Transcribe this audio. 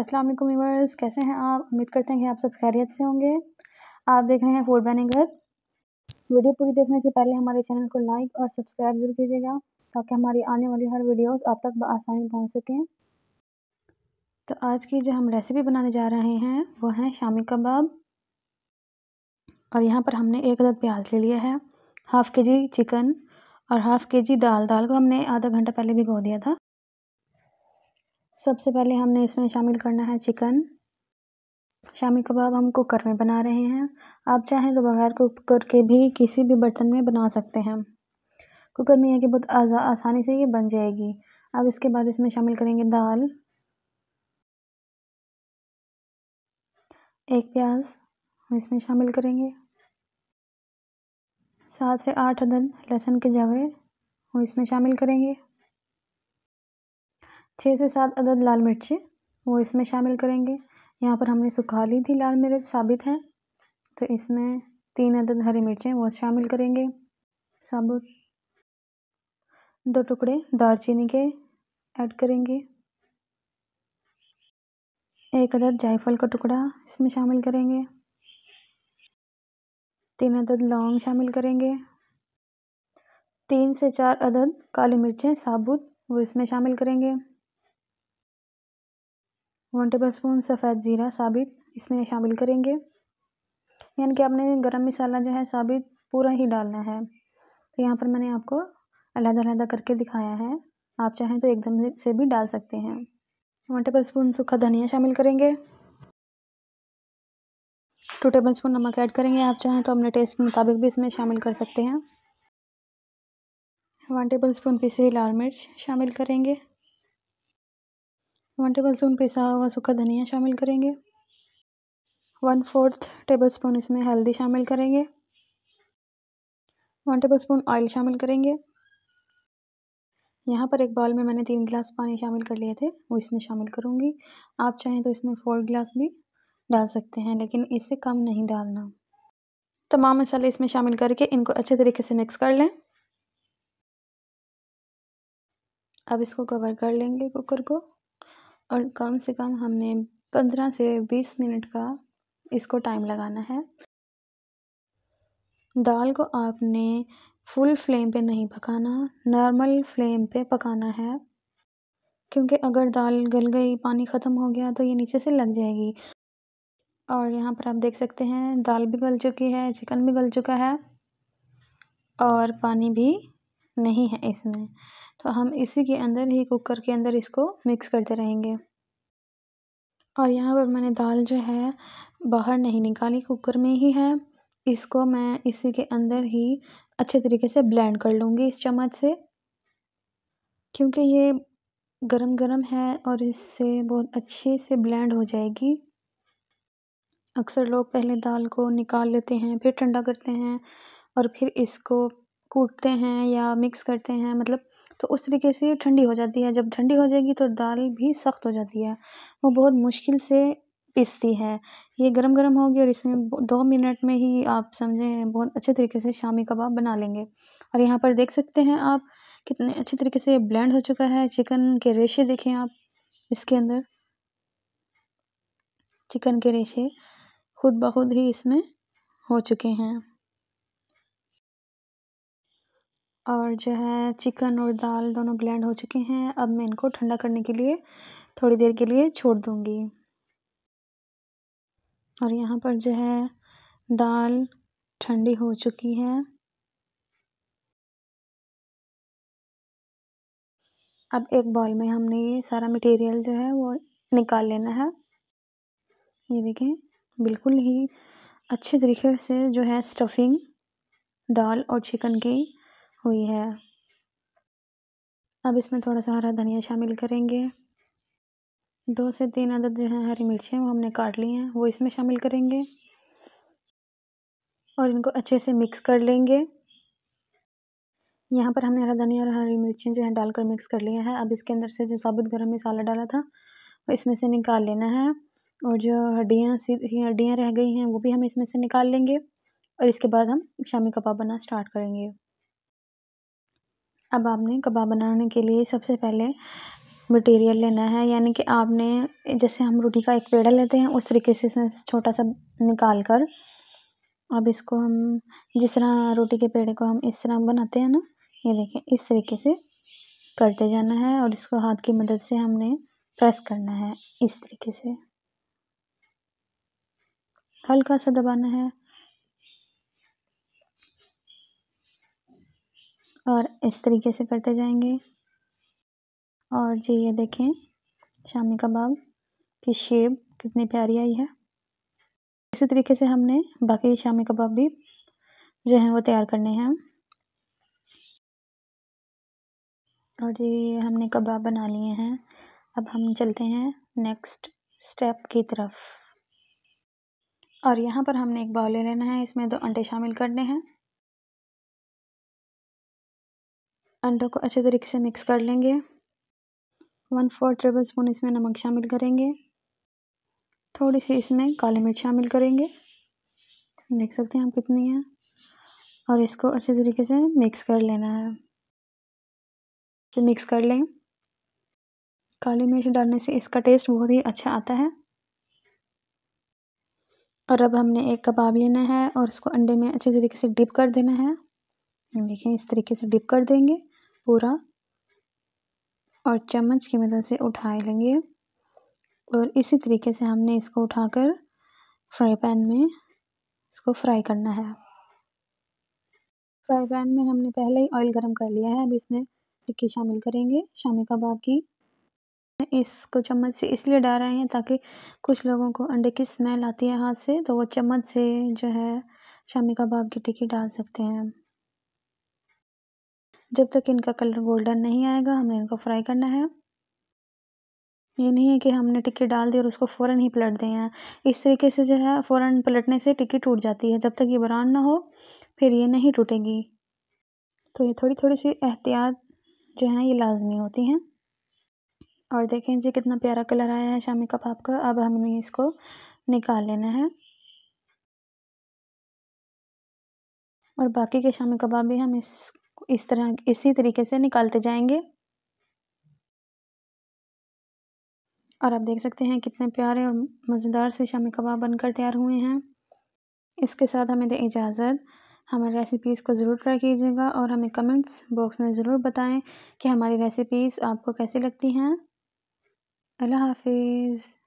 अस्सलाम वालेकुम व्यूअर्स कैसे हैं आप उम्मीद करते हैं कि आप सब खैरियत से होंगे आप देख रहे हैं फूड बैनिंग वीडियो पूरी देखने से पहले हमारे चैनल को लाइक और सब्सक्राइब जरूर कीजिएगा ताकि हमारी आने वाली हर वीडियोस आप तक आसानी पहुंच सकें तो आज की जो हम रेसिपी बनाने जा रहे हैं वो है शामी कबाब और यहाँ पर हमने एक अदद प्याज ले लिया है हाफ़ के जी चिकन और हाफ़ के जी दाल दाल को हमने आधा घंटा पहले भिगो दिया था सबसे पहले हमने इसमें शामिल करना है चिकन शामी कबाब हम कुकर में बना रहे हैं आप चाहें तो बगैर कुकर के भी किसी भी बर्तन में बना सकते हैं कुकर में यह कि बहुत आसानी से ये बन जाएगी अब इसके बाद इसमें शामिल करेंगे दाल एक प्याज हम इसमें शामिल करेंगे सात से आठ अदद लहसुन के जावे हम इसमें शामिल करेंगे छः से सात अदद लाल मिर्ची वो इसमें शामिल करेंगे यहाँ पर हमने सुखा ली थी लाल मिर्च साबित है तो इसमें तीन अदद हरी मिर्चें वो शामिल करेंगे साबुत दो टुकड़े दालचीनी के ऐड करेंगे एक अदद जायफल का टुकड़ा इसमें शामिल करेंगे तीन अदद लौंग शामिल करेंगे तीन से चार अदद काली मिर्चें साबुत वो इसमें शामिल करेंगे वन टेबल स्पून सफ़ेद ज़ीरा साबित इसमें शामिल करेंगे यानी कि आपने गरम मसाला जो है साबित पूरा ही डालना है तो यहाँ पर मैंने आपको अलग-अलग करके दिखाया है आप चाहें तो एकदम से भी डाल सकते हैं वन टेबल स्पून सूखा धनिया शामिल करेंगे टू टेबल स्पून नमक ऐड करेंगे आप चाहें तो अपने टेस्ट के मुताबिक भी इसमें शामिल कर सकते हैं वन टेबल स्पून पीसी हुई लाल मिर्च शामिल करेंगे वन टेबल स्पून पिसा हुआ सूखा धनिया शामिल करेंगे वन फोर्थ टेबल स्पून इसमें हल्दी शामिल करेंगे वन टेबल स्पून ऑयल शामिल करेंगे यहाँ पर एक बॉल में मैंने तीन गिलास पानी शामिल कर लिए थे वो इसमें शामिल करूँगी आप चाहें तो इसमें फोर गिलास भी डाल सकते हैं लेकिन इससे कम नहीं डालना तमाम मसाले इसमें शामिल करके इनको अच्छे तरीके से मिक्स कर लें अब इसको कवर कर लेंगे कुकर को और कम से कम हमने पंद्रह से बीस मिनट का इसको टाइम लगाना है दाल को आपने फुल फ्लेम पे नहीं पकाना नॉर्मल फ्लेम पे पकाना है क्योंकि अगर दाल गल गई पानी ख़त्म हो गया तो ये नीचे से लग जाएगी और यहाँ पर आप देख सकते हैं दाल भी गल चुकी है चिकन भी गल चुका है और पानी भी नहीं है इसमें तो हम इसी के अंदर ही कुकर के अंदर इसको मिक्स करते रहेंगे और यहाँ पर मैंने दाल जो है बाहर नहीं निकाली कुकर में ही है इसको मैं इसी के अंदर ही अच्छे तरीके से ब्लेंड कर लूँगी इस चम्मच से क्योंकि ये गरम गरम है और इससे बहुत अच्छे से ब्लेंड हो जाएगी अक्सर लोग पहले दाल को निकाल लेते हैं फिर ठंडा करते हैं और फिर इसको कूटते हैं या मिक्स करते हैं मतलब तो उस तरीके से ठंडी हो जाती है जब ठंडी हो जाएगी तो दाल भी सख्त हो जाती है वो बहुत मुश्किल से पिसती है ये गरम गरम होगी और इसमें दो मिनट में ही आप समझें बहुत अच्छे तरीके से शामी कबाब बना लेंगे और यहाँ पर देख सकते हैं आप कितने अच्छे तरीके से ब्लेंड हो चुका है चिकन के रेशे देखें आप इसके अंदर चिकन के रेशे खुद बहुत ही इसमें हो चुके हैं और जो है चिकन और दाल दोनों ब्लेंड हो चुके हैं अब मैं इनको ठंडा करने के लिए थोड़ी देर के लिए छोड़ दूँगी और यहाँ पर जो है दाल ठंडी हो चुकी है अब एक बॉल में हमने ये सारा मटेरियल जो है वो निकाल लेना है ये देखें बिल्कुल ही अच्छे तरीके से जो है स्टफिंग दाल और चिकन की हुई है अब इसमें थोड़ा सा हरा धनिया शामिल करेंगे दो से तीन अदद जो हैं हरी मिर्चें वो हमने काट ली हैं वो इसमें शामिल करेंगे और इनको अच्छे से मिक्स कर लेंगे यहाँ पर हमने हरा धनिया और हरी मिर्चें जो हैं डालकर मिक्स कर लिया है अब इसके अंदर से जो साबुत गर्म मसाला डाला था वो इसमें से निकाल लेना है और जो हड्डियाँ सीधी हड्डियाँ रह गई हैं वो भी हम इसमें से निकाल लेंगे और इसके बाद हम शामी कबाब बना स्टार्ट करेंगे अब आपने कबाब बनाने के लिए सबसे पहले मटेरियल लेना है यानी कि आपने जैसे हम रोटी का एक पेड़ा लेते हैं उस तरीके से इसमें छोटा सा निकाल कर अब इसको हम जिस तरह रोटी के पेड़े को हम इस तरह बनाते हैं ना ये देखें इस तरीके से करते जाना है और इसको हाथ की मदद से हमने प्रेस करना है इस तरीके से हल्का सा दबाना है और इस तरीके से करते जाएंगे और जी ये देखें शामी कबाब की शेप कितनी प्यारी आई है इसी तरीके से हमने बाकी शामी कबाब भी जो हैं वो तैयार करने हैं और जी हमने कबाब बना लिए हैं अब हम चलते हैं नेक्स्ट स्टेप की तरफ और यहाँ पर हमने एक बाउल ले लेना है इसमें दो अंडे शामिल करने हैं अंडों को अच्छे तरीके से मिक्स कर लेंगे वन फोर टेबल स्पून इसमें नमक शामिल करेंगे थोड़ी सी इसमें काली मिर्च शामिल करेंगे देख सकते हैं आप कितनी है और इसको अच्छे तरीके से मिक्स कर लेना है तो मिक्स कर लें काली मिर्च डालने से इसका टेस्ट बहुत ही अच्छा आता है और अब हमने एक कबाब लेना है और इसको अंडे में अच्छे तरीके से डिप कर देना है देखें इस तरीके से डिप कर देंगे पूरा और चम्मच की मदद से उठा लेंगे और इसी तरीके से हमने इसको उठाकर फ्राई पैन में इसको फ्राई करना है फ्राई पैन में हमने पहले ही ऑयल गरम कर लिया है अब इसमें टिक्की शामिल करेंगे शामी कबाब की इसको चम्मच से इसलिए डाल रहे हैं ताकि कुछ लोगों को अंडे की स्मेल आती है हाथ से तो वो चम्मच से जो है शामी कबाब की टिक्की डाल सकते हैं जब तक इनका कलर गोल्डन नहीं आएगा हमें इनको फ्राई करना है ये नहीं है कि हमने टिक्की डाल दी और उसको फ़ौरन ही पलट दें हैं इस तरीके से जो है फ़ौरन पलटने से टिक्की टूट जाती है जब तक ये ब्राउन ना हो फिर ये नहीं टूटेगी तो ये थोड़ी थोड़ी सी एहतियात जो है ये लाजमी होती हैं और देखें जी कितना प्यारा कलर आया है शामी कबाब का अब हमें इसको निकाल लेना है और बाकी के शामी कबाब भी हम इस इस तरह इसी तरीके से निकालते जाएंगे और आप देख सकते हैं कितने प्यारे और मज़ेदार से शामी कबाब बनकर तैयार हुए हैं इसके साथ हमें दें इजाज़त हमारी रेसिपीज़ को ज़रूर ट्राई कीजिएगा और हमें कमेंट्स बॉक्स में ज़रूर बताएं कि हमारी रेसिपीज़ आपको कैसी लगती हैं अल्लाह हाफिज़